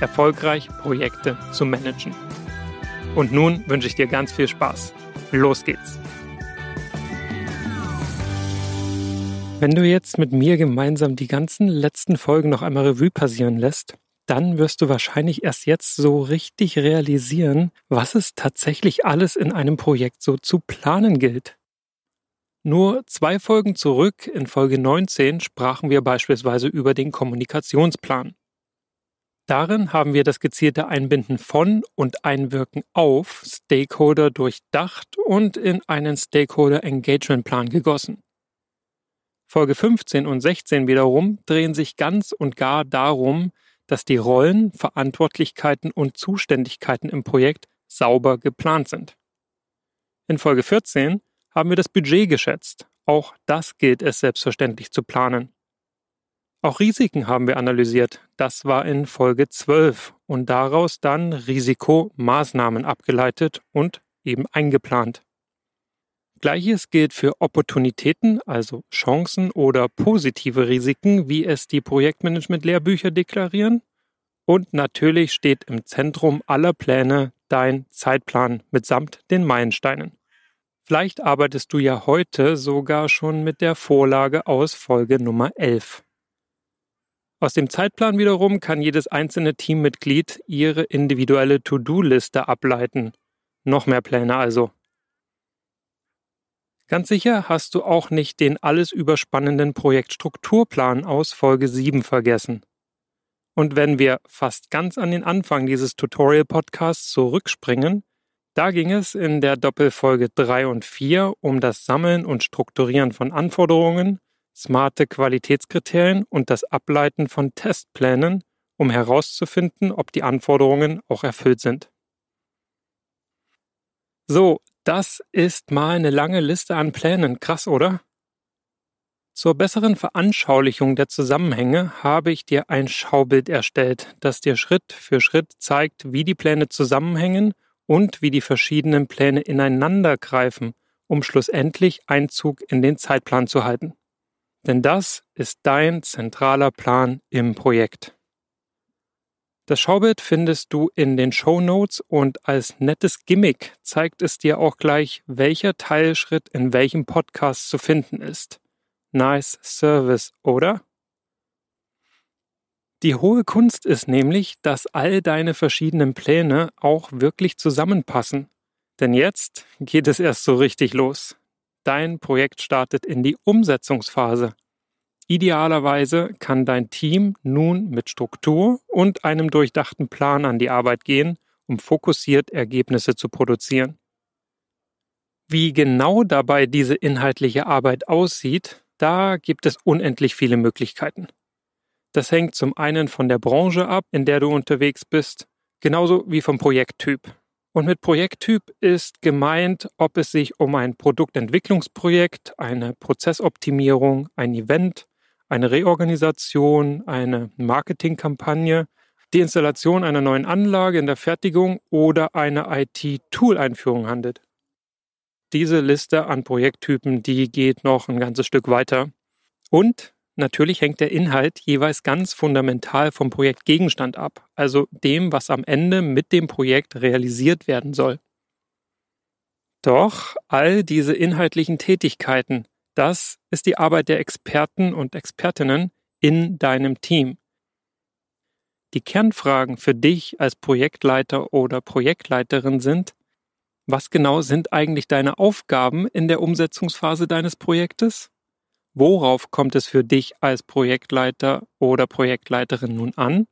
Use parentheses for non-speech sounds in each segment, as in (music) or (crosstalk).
erfolgreich Projekte zu managen. Und nun wünsche ich dir ganz viel Spaß. Los geht's! Wenn du jetzt mit mir gemeinsam die ganzen letzten Folgen noch einmal Revue passieren lässt, dann wirst du wahrscheinlich erst jetzt so richtig realisieren, was es tatsächlich alles in einem Projekt so zu planen gilt. Nur zwei Folgen zurück, in Folge 19, sprachen wir beispielsweise über den Kommunikationsplan. Darin haben wir das gezielte Einbinden von und Einwirken auf Stakeholder durchdacht und in einen Stakeholder Engagement Plan gegossen. Folge 15 und 16 wiederum drehen sich ganz und gar darum, dass die Rollen, Verantwortlichkeiten und Zuständigkeiten im Projekt sauber geplant sind. In Folge 14 haben wir das Budget geschätzt. Auch das gilt es selbstverständlich zu planen. Auch Risiken haben wir analysiert. Das war in Folge 12 und daraus dann Risikomaßnahmen abgeleitet und eben eingeplant. Gleiches gilt für Opportunitäten, also Chancen oder positive Risiken, wie es die Projektmanagement-Lehrbücher deklarieren. Und natürlich steht im Zentrum aller Pläne dein Zeitplan mitsamt den Meilensteinen. Vielleicht arbeitest du ja heute sogar schon mit der Vorlage aus Folge Nummer 11. Aus dem Zeitplan wiederum kann jedes einzelne Teammitglied ihre individuelle To-Do-Liste ableiten. Noch mehr Pläne also. Ganz sicher hast du auch nicht den alles überspannenden Projektstrukturplan aus Folge 7 vergessen. Und wenn wir fast ganz an den Anfang dieses Tutorial-Podcasts zurückspringen, da ging es in der Doppelfolge 3 und 4 um das Sammeln und Strukturieren von Anforderungen smarte Qualitätskriterien und das Ableiten von Testplänen, um herauszufinden, ob die Anforderungen auch erfüllt sind. So, das ist mal eine lange Liste an Plänen. Krass, oder? Zur besseren Veranschaulichung der Zusammenhänge habe ich dir ein Schaubild erstellt, das dir Schritt für Schritt zeigt, wie die Pläne zusammenhängen und wie die verschiedenen Pläne ineinander greifen, um schlussendlich Einzug in den Zeitplan zu halten. Denn das ist dein zentraler Plan im Projekt. Das Schaubild findest du in den Show Notes und als nettes Gimmick zeigt es dir auch gleich, welcher Teilschritt in welchem Podcast zu finden ist. Nice Service, oder? Die hohe Kunst ist nämlich, dass all deine verschiedenen Pläne auch wirklich zusammenpassen. Denn jetzt geht es erst so richtig los. Dein Projekt startet in die Umsetzungsphase. Idealerweise kann dein Team nun mit Struktur und einem durchdachten Plan an die Arbeit gehen, um fokussiert Ergebnisse zu produzieren. Wie genau dabei diese inhaltliche Arbeit aussieht, da gibt es unendlich viele Möglichkeiten. Das hängt zum einen von der Branche ab, in der du unterwegs bist, genauso wie vom Projekttyp. Und mit Projekttyp ist gemeint, ob es sich um ein Produktentwicklungsprojekt, eine Prozessoptimierung, ein Event, eine Reorganisation, eine Marketingkampagne, die Installation einer neuen Anlage in der Fertigung oder eine IT-Tool-Einführung handelt. Diese Liste an Projekttypen, die geht noch ein ganzes Stück weiter. Und Natürlich hängt der Inhalt jeweils ganz fundamental vom Projektgegenstand ab, also dem, was am Ende mit dem Projekt realisiert werden soll. Doch all diese inhaltlichen Tätigkeiten, das ist die Arbeit der Experten und Expertinnen in deinem Team. Die Kernfragen für dich als Projektleiter oder Projektleiterin sind, was genau sind eigentlich deine Aufgaben in der Umsetzungsphase deines Projektes? worauf kommt es für dich als Projektleiter oder Projektleiterin nun an?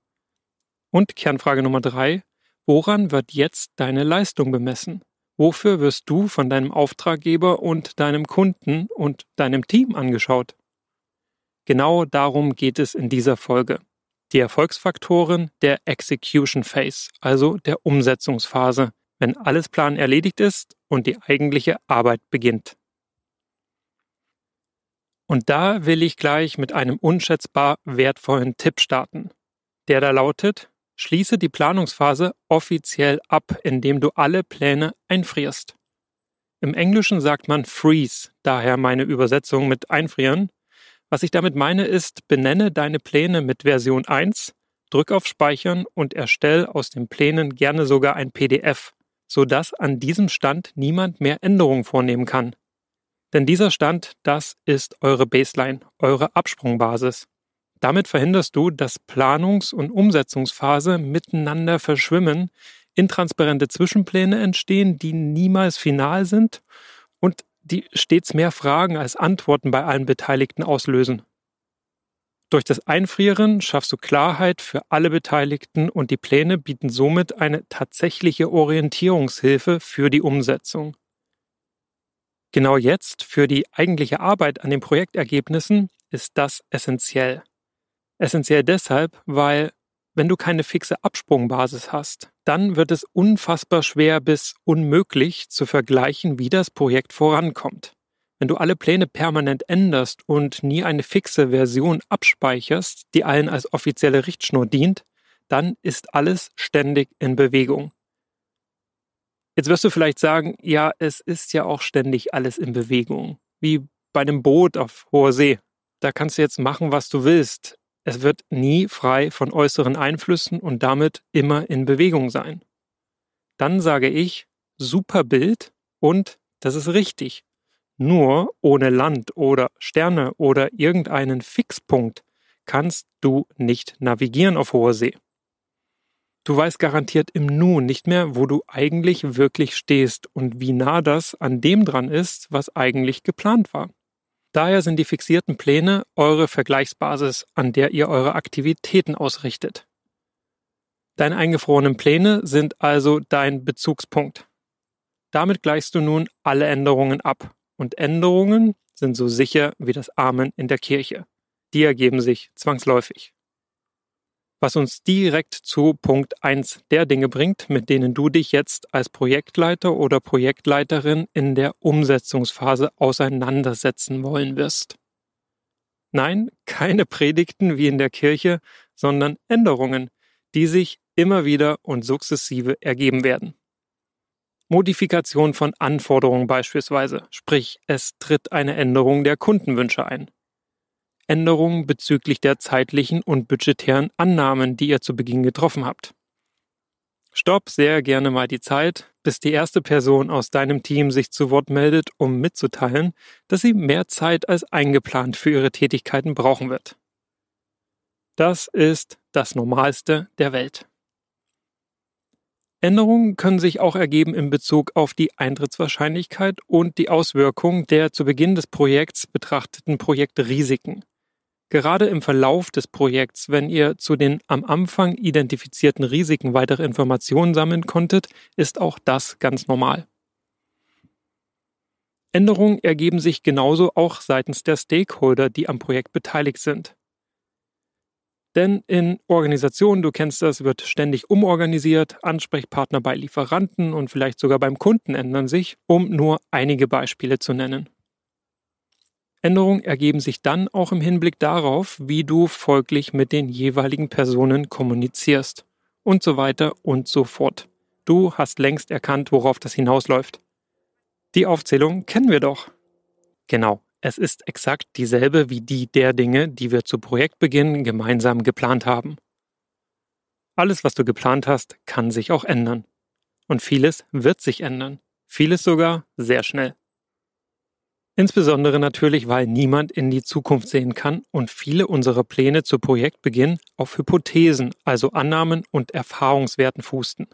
Und Kernfrage Nummer drei, woran wird jetzt deine Leistung bemessen? Wofür wirst du von deinem Auftraggeber und deinem Kunden und deinem Team angeschaut? Genau darum geht es in dieser Folge. Die Erfolgsfaktoren der Execution Phase, also der Umsetzungsphase, wenn alles Plan erledigt ist und die eigentliche Arbeit beginnt. Und da will ich gleich mit einem unschätzbar wertvollen Tipp starten, der da lautet, schließe die Planungsphase offiziell ab, indem du alle Pläne einfrierst. Im Englischen sagt man freeze, daher meine Übersetzung mit einfrieren. Was ich damit meine ist, benenne deine Pläne mit Version 1, drück auf Speichern und erstell aus den Plänen gerne sogar ein PDF, sodass an diesem Stand niemand mehr Änderungen vornehmen kann. Denn dieser Stand, das ist eure Baseline, eure Absprungbasis. Damit verhinderst du, dass Planungs- und Umsetzungsphase miteinander verschwimmen, intransparente Zwischenpläne entstehen, die niemals final sind und die stets mehr Fragen als Antworten bei allen Beteiligten auslösen. Durch das Einfrieren schaffst du Klarheit für alle Beteiligten und die Pläne bieten somit eine tatsächliche Orientierungshilfe für die Umsetzung. Genau jetzt, für die eigentliche Arbeit an den Projektergebnissen, ist das essentiell. Essentiell deshalb, weil wenn du keine fixe Absprungbasis hast, dann wird es unfassbar schwer bis unmöglich zu vergleichen, wie das Projekt vorankommt. Wenn du alle Pläne permanent änderst und nie eine fixe Version abspeicherst, die allen als offizielle Richtschnur dient, dann ist alles ständig in Bewegung. Jetzt wirst du vielleicht sagen, ja, es ist ja auch ständig alles in Bewegung, wie bei einem Boot auf hoher See. Da kannst du jetzt machen, was du willst. Es wird nie frei von äußeren Einflüssen und damit immer in Bewegung sein. Dann sage ich, super Bild und das ist richtig. Nur ohne Land oder Sterne oder irgendeinen Fixpunkt kannst du nicht navigieren auf hoher See. Du weißt garantiert im Nu nicht mehr, wo du eigentlich wirklich stehst und wie nah das an dem dran ist, was eigentlich geplant war. Daher sind die fixierten Pläne eure Vergleichsbasis, an der ihr eure Aktivitäten ausrichtet. Deine eingefrorenen Pläne sind also dein Bezugspunkt. Damit gleichst du nun alle Änderungen ab. Und Änderungen sind so sicher wie das Amen in der Kirche. Die ergeben sich zwangsläufig was uns direkt zu Punkt 1 der Dinge bringt, mit denen du dich jetzt als Projektleiter oder Projektleiterin in der Umsetzungsphase auseinandersetzen wollen wirst. Nein, keine Predigten wie in der Kirche, sondern Änderungen, die sich immer wieder und sukzessive ergeben werden. Modifikation von Anforderungen beispielsweise, sprich es tritt eine Änderung der Kundenwünsche ein. Änderungen bezüglich der zeitlichen und budgetären Annahmen, die ihr zu Beginn getroffen habt. Stopp sehr gerne mal die Zeit, bis die erste Person aus deinem Team sich zu Wort meldet, um mitzuteilen, dass sie mehr Zeit als eingeplant für ihre Tätigkeiten brauchen wird. Das ist das Normalste der Welt. Änderungen können sich auch ergeben in Bezug auf die Eintrittswahrscheinlichkeit und die Auswirkung der zu Beginn des Projekts betrachteten Projektrisiken. Gerade im Verlauf des Projekts, wenn ihr zu den am Anfang identifizierten Risiken weitere Informationen sammeln konntet, ist auch das ganz normal. Änderungen ergeben sich genauso auch seitens der Stakeholder, die am Projekt beteiligt sind. Denn in Organisationen, du kennst das, wird ständig umorganisiert, Ansprechpartner bei Lieferanten und vielleicht sogar beim Kunden ändern sich, um nur einige Beispiele zu nennen. Änderungen ergeben sich dann auch im Hinblick darauf, wie du folglich mit den jeweiligen Personen kommunizierst. Und so weiter und so fort. Du hast längst erkannt, worauf das hinausläuft. Die Aufzählung kennen wir doch. Genau, es ist exakt dieselbe wie die der Dinge, die wir zu Projektbeginn gemeinsam geplant haben. Alles, was du geplant hast, kann sich auch ändern. Und vieles wird sich ändern. Vieles sogar sehr schnell. Insbesondere natürlich, weil niemand in die Zukunft sehen kann und viele unserer Pläne zu Projektbeginn auf Hypothesen, also Annahmen und Erfahrungswerten fußten.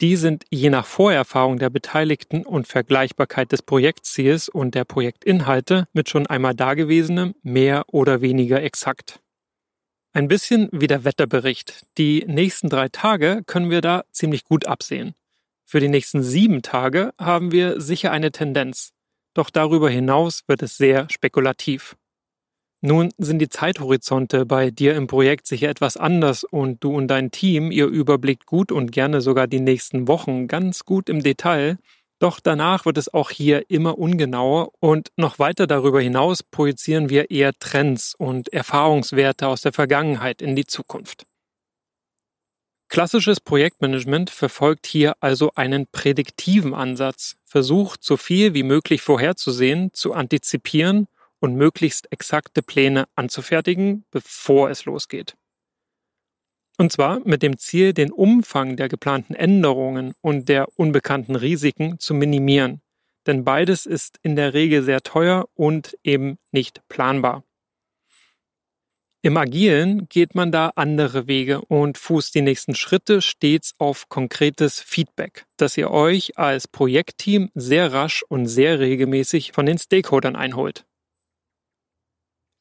Die sind je nach Vorerfahrung der Beteiligten und Vergleichbarkeit des Projektziels und der Projektinhalte mit schon einmal dagewesenem mehr oder weniger exakt. Ein bisschen wie der Wetterbericht. Die nächsten drei Tage können wir da ziemlich gut absehen. Für die nächsten sieben Tage haben wir sicher eine Tendenz. Doch darüber hinaus wird es sehr spekulativ. Nun sind die Zeithorizonte bei dir im Projekt sicher etwas anders und du und dein Team, ihr überblickt gut und gerne sogar die nächsten Wochen ganz gut im Detail, doch danach wird es auch hier immer ungenauer und noch weiter darüber hinaus projizieren wir eher Trends und Erfahrungswerte aus der Vergangenheit in die Zukunft. Klassisches Projektmanagement verfolgt hier also einen prädiktiven Ansatz, versucht so viel wie möglich vorherzusehen, zu antizipieren und möglichst exakte Pläne anzufertigen, bevor es losgeht. Und zwar mit dem Ziel, den Umfang der geplanten Änderungen und der unbekannten Risiken zu minimieren. Denn beides ist in der Regel sehr teuer und eben nicht planbar. Im Agilen geht man da andere Wege und fußt die nächsten Schritte stets auf konkretes Feedback, das ihr euch als Projektteam sehr rasch und sehr regelmäßig von den Stakeholdern einholt.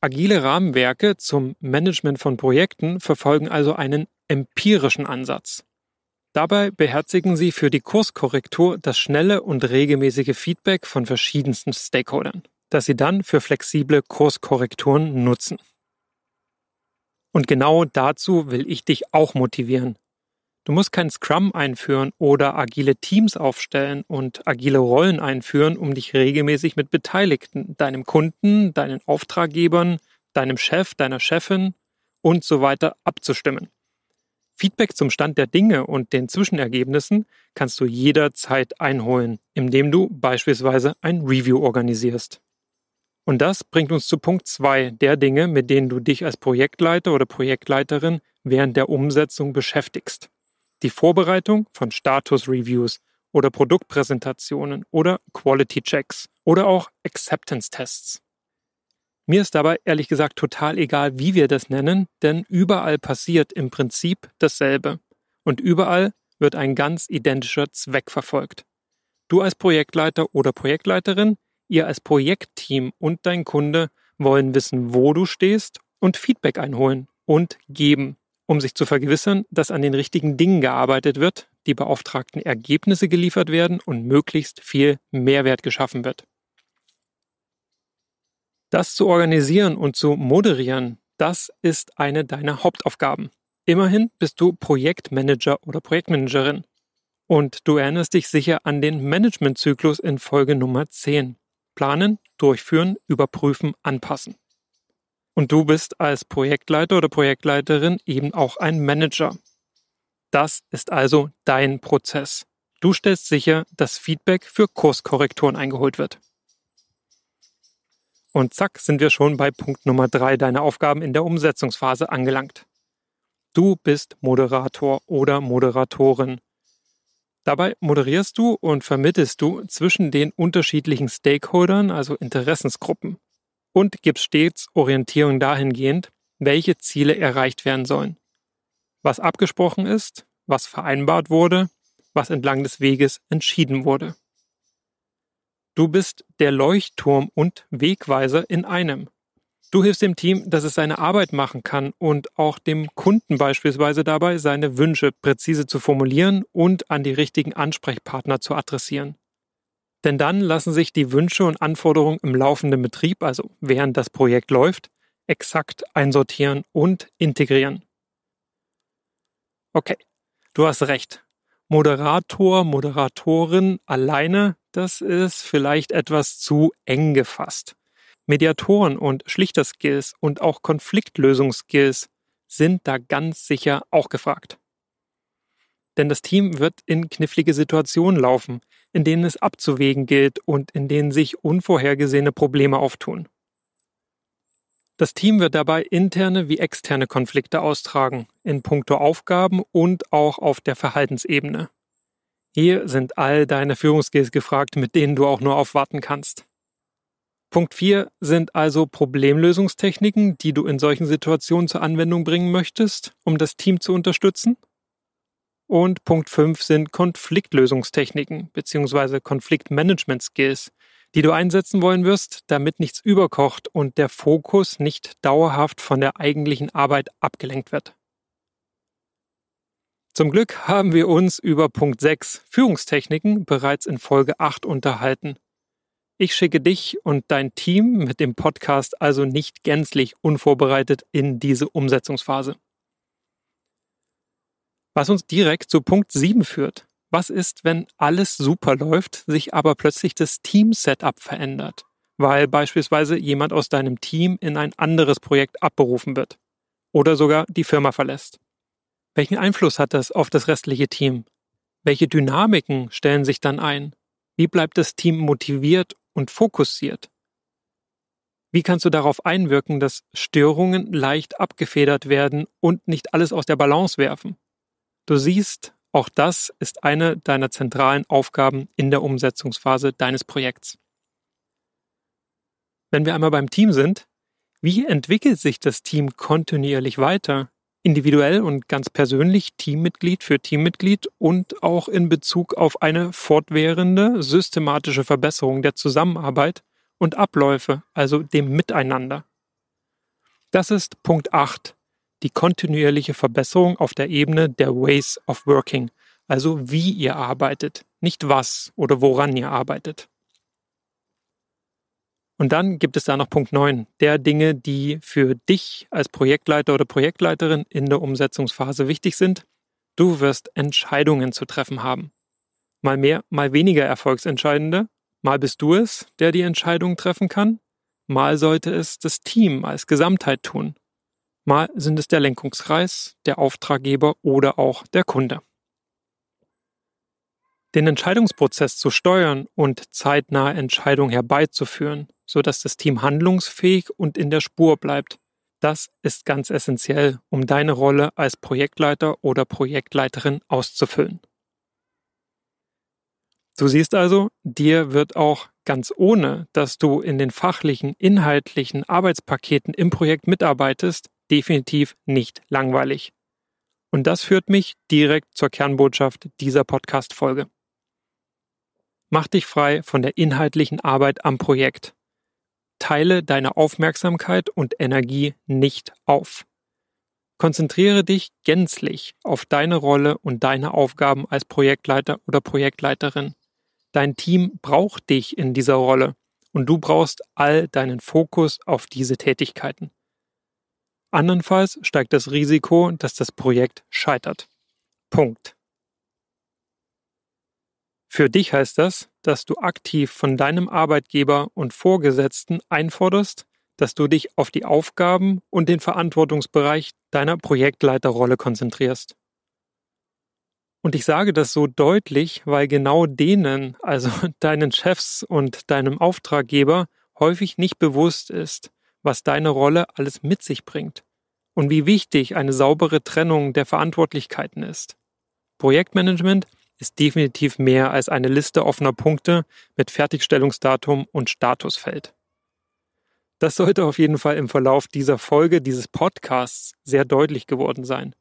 Agile Rahmenwerke zum Management von Projekten verfolgen also einen empirischen Ansatz. Dabei beherzigen sie für die Kurskorrektur das schnelle und regelmäßige Feedback von verschiedensten Stakeholdern, das sie dann für flexible Kurskorrekturen nutzen. Und genau dazu will ich dich auch motivieren. Du musst kein Scrum einführen oder agile Teams aufstellen und agile Rollen einführen, um dich regelmäßig mit Beteiligten, deinem Kunden, deinen Auftraggebern, deinem Chef, deiner Chefin und so weiter abzustimmen. Feedback zum Stand der Dinge und den Zwischenergebnissen kannst du jederzeit einholen, indem du beispielsweise ein Review organisierst. Und das bringt uns zu Punkt 2 der Dinge, mit denen du dich als Projektleiter oder Projektleiterin während der Umsetzung beschäftigst. Die Vorbereitung von Status-Reviews oder Produktpräsentationen oder Quality-Checks oder auch Acceptance-Tests. Mir ist dabei ehrlich gesagt total egal, wie wir das nennen, denn überall passiert im Prinzip dasselbe. Und überall wird ein ganz identischer Zweck verfolgt. Du als Projektleiter oder Projektleiterin Ihr als Projektteam und dein Kunde wollen wissen, wo du stehst und Feedback einholen und geben, um sich zu vergewissern, dass an den richtigen Dingen gearbeitet wird, die beauftragten Ergebnisse geliefert werden und möglichst viel Mehrwert geschaffen wird. Das zu organisieren und zu moderieren, das ist eine deiner Hauptaufgaben. Immerhin bist du Projektmanager oder Projektmanagerin. Und du erinnerst dich sicher an den Managementzyklus in Folge Nummer 10 planen, durchführen, überprüfen, anpassen. Und du bist als Projektleiter oder Projektleiterin eben auch ein Manager. Das ist also dein Prozess. Du stellst sicher, dass Feedback für Kurskorrekturen eingeholt wird. Und zack, sind wir schon bei Punkt Nummer drei deiner Aufgaben in der Umsetzungsphase angelangt. Du bist Moderator oder Moderatorin Dabei moderierst du und vermittelst du zwischen den unterschiedlichen Stakeholdern, also Interessensgruppen, und gibst stets Orientierung dahingehend, welche Ziele erreicht werden sollen, was abgesprochen ist, was vereinbart wurde, was entlang des Weges entschieden wurde. Du bist der Leuchtturm und Wegweiser in einem Du hilfst dem Team, dass es seine Arbeit machen kann und auch dem Kunden beispielsweise dabei, seine Wünsche präzise zu formulieren und an die richtigen Ansprechpartner zu adressieren. Denn dann lassen sich die Wünsche und Anforderungen im laufenden Betrieb, also während das Projekt läuft, exakt einsortieren und integrieren. Okay, du hast recht. Moderator, Moderatorin alleine, das ist vielleicht etwas zu eng gefasst. Mediatoren und Schlichterskills und auch Konfliktlösungsskills sind da ganz sicher auch gefragt. Denn das Team wird in knifflige Situationen laufen, in denen es abzuwägen gilt und in denen sich unvorhergesehene Probleme auftun. Das Team wird dabei interne wie externe Konflikte austragen, in puncto Aufgaben und auch auf der Verhaltensebene. Hier sind all deine Führungsskills gefragt, mit denen du auch nur aufwarten kannst. Punkt 4 sind also Problemlösungstechniken, die du in solchen Situationen zur Anwendung bringen möchtest, um das Team zu unterstützen. Und Punkt 5 sind Konfliktlösungstechniken bzw. Konfliktmanagement-Skills, die du einsetzen wollen wirst, damit nichts überkocht und der Fokus nicht dauerhaft von der eigentlichen Arbeit abgelenkt wird. Zum Glück haben wir uns über Punkt 6 Führungstechniken bereits in Folge 8 unterhalten. Ich schicke dich und dein Team mit dem Podcast also nicht gänzlich unvorbereitet in diese Umsetzungsphase. Was uns direkt zu Punkt 7 führt. Was ist, wenn alles super läuft, sich aber plötzlich das Team-Setup verändert, weil beispielsweise jemand aus deinem Team in ein anderes Projekt abberufen wird oder sogar die Firma verlässt? Welchen Einfluss hat das auf das restliche Team? Welche Dynamiken stellen sich dann ein? Wie bleibt das Team motiviert und fokussiert? Wie kannst du darauf einwirken, dass Störungen leicht abgefedert werden und nicht alles aus der Balance werfen? Du siehst, auch das ist eine deiner zentralen Aufgaben in der Umsetzungsphase deines Projekts. Wenn wir einmal beim Team sind, wie entwickelt sich das Team kontinuierlich weiter? individuell und ganz persönlich Teammitglied für Teammitglied und auch in Bezug auf eine fortwährende systematische Verbesserung der Zusammenarbeit und Abläufe, also dem Miteinander. Das ist Punkt 8, die kontinuierliche Verbesserung auf der Ebene der Ways of Working, also wie ihr arbeitet, nicht was oder woran ihr arbeitet. Und dann gibt es da noch Punkt 9, der Dinge, die für dich als Projektleiter oder Projektleiterin in der Umsetzungsphase wichtig sind. Du wirst Entscheidungen zu treffen haben. Mal mehr, mal weniger erfolgsentscheidende. Mal bist du es, der die Entscheidung treffen kann. Mal sollte es das Team als Gesamtheit tun. Mal sind es der Lenkungskreis, der Auftraggeber oder auch der Kunde. Den Entscheidungsprozess zu steuern und zeitnahe Entscheidungen herbeizuführen, sodass das Team handlungsfähig und in der Spur bleibt. Das ist ganz essentiell, um deine Rolle als Projektleiter oder Projektleiterin auszufüllen. Du siehst also, dir wird auch ganz ohne, dass du in den fachlichen, inhaltlichen Arbeitspaketen im Projekt mitarbeitest, definitiv nicht langweilig. Und das führt mich direkt zur Kernbotschaft dieser Podcast-Folge. Mach dich frei von der inhaltlichen Arbeit am Projekt. Teile deine Aufmerksamkeit und Energie nicht auf. Konzentriere dich gänzlich auf deine Rolle und deine Aufgaben als Projektleiter oder Projektleiterin. Dein Team braucht dich in dieser Rolle und du brauchst all deinen Fokus auf diese Tätigkeiten. Andernfalls steigt das Risiko, dass das Projekt scheitert. Punkt. Für dich heißt das, dass du aktiv von deinem Arbeitgeber und Vorgesetzten einforderst, dass du dich auf die Aufgaben und den Verantwortungsbereich deiner Projektleiterrolle konzentrierst. Und ich sage das so deutlich, weil genau denen, also (laughs) deinen Chefs und deinem Auftraggeber, häufig nicht bewusst ist, was deine Rolle alles mit sich bringt und wie wichtig eine saubere Trennung der Verantwortlichkeiten ist. Projektmanagement ist definitiv mehr als eine Liste offener Punkte mit Fertigstellungsdatum und Statusfeld. Das sollte auf jeden Fall im Verlauf dieser Folge dieses Podcasts sehr deutlich geworden sein.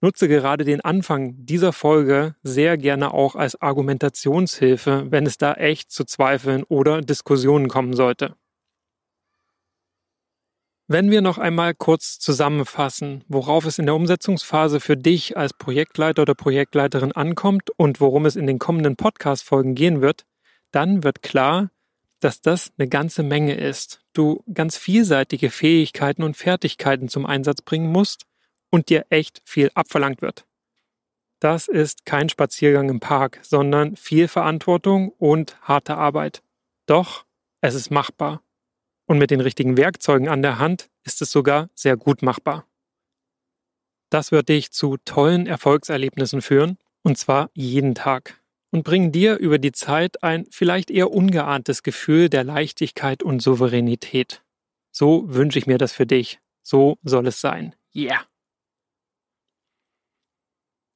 Nutze gerade den Anfang dieser Folge sehr gerne auch als Argumentationshilfe, wenn es da echt zu Zweifeln oder Diskussionen kommen sollte. Wenn wir noch einmal kurz zusammenfassen, worauf es in der Umsetzungsphase für dich als Projektleiter oder Projektleiterin ankommt und worum es in den kommenden Podcast-Folgen gehen wird, dann wird klar, dass das eine ganze Menge ist. Du ganz vielseitige Fähigkeiten und Fertigkeiten zum Einsatz bringen musst und dir echt viel abverlangt wird. Das ist kein Spaziergang im Park, sondern viel Verantwortung und harte Arbeit. Doch es ist machbar und mit den richtigen Werkzeugen an der Hand ist es sogar sehr gut machbar. Das wird dich zu tollen Erfolgserlebnissen führen, und zwar jeden Tag, und bringen dir über die Zeit ein vielleicht eher ungeahntes Gefühl der Leichtigkeit und Souveränität. So wünsche ich mir das für dich. So soll es sein. Yeah!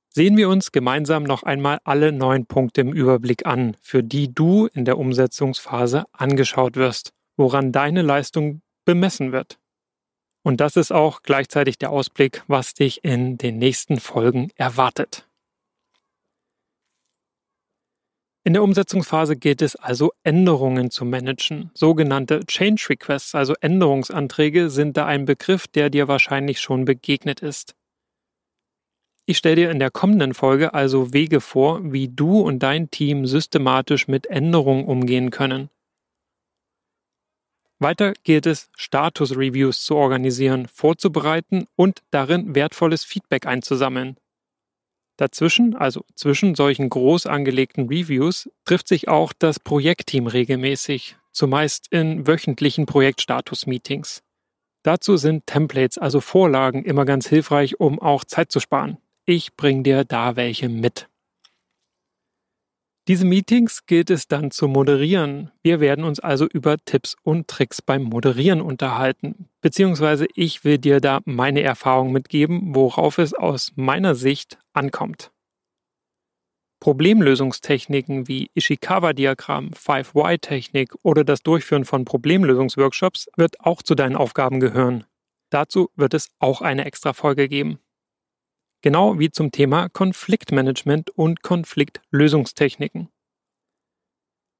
Sehen wir uns gemeinsam noch einmal alle neun Punkte im Überblick an, für die du in der Umsetzungsphase angeschaut wirst woran deine Leistung bemessen wird. Und das ist auch gleichzeitig der Ausblick, was dich in den nächsten Folgen erwartet. In der Umsetzungsphase gilt es also, Änderungen zu managen. Sogenannte Change Requests, also Änderungsanträge, sind da ein Begriff, der dir wahrscheinlich schon begegnet ist. Ich stelle dir in der kommenden Folge also Wege vor, wie du und dein Team systematisch mit Änderungen umgehen können. Weiter gilt es, Status-Reviews zu organisieren, vorzubereiten und darin wertvolles Feedback einzusammeln. Dazwischen, also zwischen solchen groß angelegten Reviews, trifft sich auch das Projektteam regelmäßig, zumeist in wöchentlichen Projektstatus-Meetings. Dazu sind Templates, also Vorlagen, immer ganz hilfreich, um auch Zeit zu sparen. Ich bringe dir da welche mit. Diese Meetings gilt es dann zu moderieren. Wir werden uns also über Tipps und Tricks beim Moderieren unterhalten. Beziehungsweise ich will dir da meine Erfahrung mitgeben, worauf es aus meiner Sicht ankommt. Problemlösungstechniken wie Ishikawa-Diagramm, 5-Y-Technik oder das Durchführen von Problemlösungsworkshops wird auch zu deinen Aufgaben gehören. Dazu wird es auch eine extra Folge geben genau wie zum Thema Konfliktmanagement und Konfliktlösungstechniken.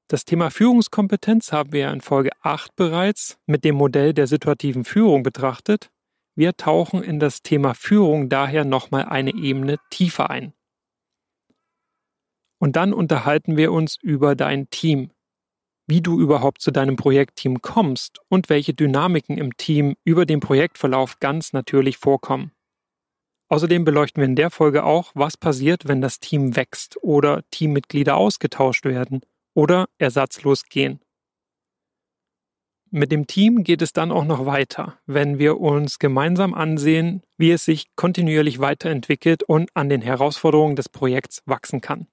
Das Thema Führungskompetenz haben wir in Folge 8 bereits mit dem Modell der situativen Führung betrachtet. Wir tauchen in das Thema Führung daher nochmal eine Ebene tiefer ein. Und dann unterhalten wir uns über dein Team, wie du überhaupt zu deinem Projektteam kommst und welche Dynamiken im Team über den Projektverlauf ganz natürlich vorkommen. Außerdem beleuchten wir in der Folge auch, was passiert, wenn das Team wächst oder Teammitglieder ausgetauscht werden oder ersatzlos gehen. Mit dem Team geht es dann auch noch weiter, wenn wir uns gemeinsam ansehen, wie es sich kontinuierlich weiterentwickelt und an den Herausforderungen des Projekts wachsen kann.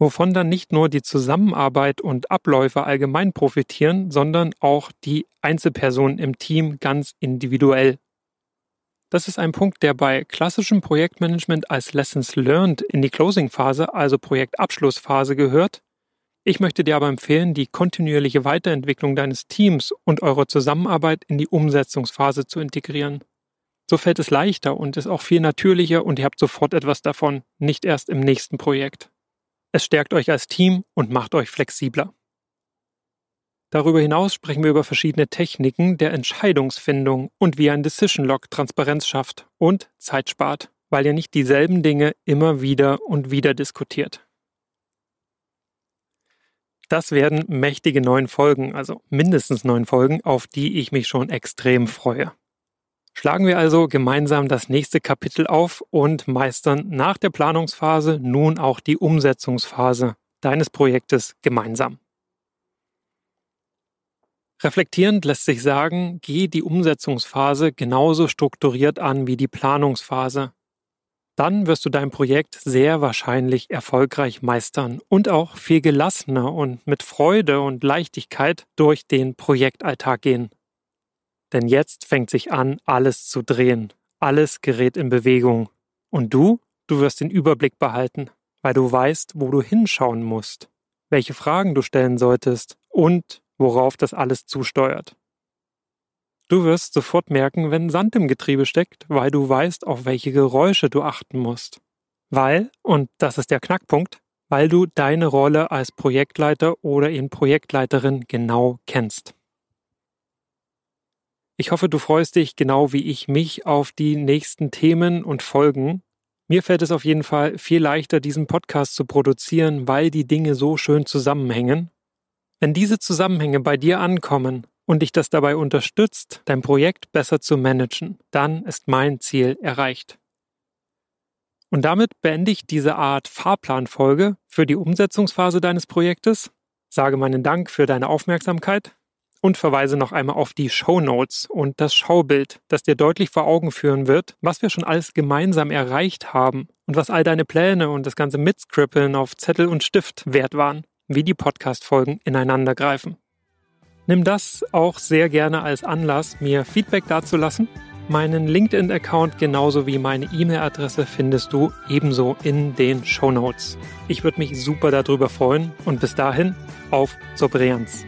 Wovon dann nicht nur die Zusammenarbeit und Abläufe allgemein profitieren, sondern auch die Einzelpersonen im Team ganz individuell das ist ein Punkt, der bei klassischem Projektmanagement als Lessons Learned in die Closing-Phase, also Projektabschlussphase, gehört. Ich möchte dir aber empfehlen, die kontinuierliche Weiterentwicklung deines Teams und eurer Zusammenarbeit in die Umsetzungsphase zu integrieren. So fällt es leichter und ist auch viel natürlicher und ihr habt sofort etwas davon, nicht erst im nächsten Projekt. Es stärkt euch als Team und macht euch flexibler. Darüber hinaus sprechen wir über verschiedene Techniken der Entscheidungsfindung und wie ein Decision Log Transparenz schafft und Zeit spart, weil ihr nicht dieselben Dinge immer wieder und wieder diskutiert. Das werden mächtige neun Folgen, also mindestens neun Folgen, auf die ich mich schon extrem freue. Schlagen wir also gemeinsam das nächste Kapitel auf und meistern nach der Planungsphase nun auch die Umsetzungsphase deines Projektes gemeinsam. Reflektierend lässt sich sagen, geh die Umsetzungsphase genauso strukturiert an wie die Planungsphase. Dann wirst du dein Projekt sehr wahrscheinlich erfolgreich meistern und auch viel gelassener und mit Freude und Leichtigkeit durch den Projektalltag gehen. Denn jetzt fängt sich an, alles zu drehen. Alles gerät in Bewegung. Und du, du wirst den Überblick behalten, weil du weißt, wo du hinschauen musst, welche Fragen du stellen solltest und worauf das alles zusteuert. Du wirst sofort merken, wenn Sand im Getriebe steckt, weil du weißt, auf welche Geräusche du achten musst. Weil, und das ist der Knackpunkt, weil du deine Rolle als Projektleiter oder in Projektleiterin genau kennst. Ich hoffe, du freust dich genau wie ich mich auf die nächsten Themen und Folgen. Mir fällt es auf jeden Fall viel leichter, diesen Podcast zu produzieren, weil die Dinge so schön zusammenhängen wenn diese Zusammenhänge bei dir ankommen und dich das dabei unterstützt, dein Projekt besser zu managen, dann ist mein Ziel erreicht. Und damit beende ich diese Art Fahrplanfolge für die Umsetzungsphase deines Projektes, sage meinen Dank für deine Aufmerksamkeit und verweise noch einmal auf die Show Notes und das Schaubild, das dir deutlich vor Augen führen wird, was wir schon alles gemeinsam erreicht haben und was all deine Pläne und das ganze Mitscrippeln auf Zettel und Stift wert waren wie die Podcast-Folgen ineinander greifen. Nimm das auch sehr gerne als Anlass, mir Feedback dazulassen. Meinen LinkedIn-Account genauso wie meine E-Mail-Adresse findest du ebenso in den Show Notes. Ich würde mich super darüber freuen und bis dahin auf zur Brillanz.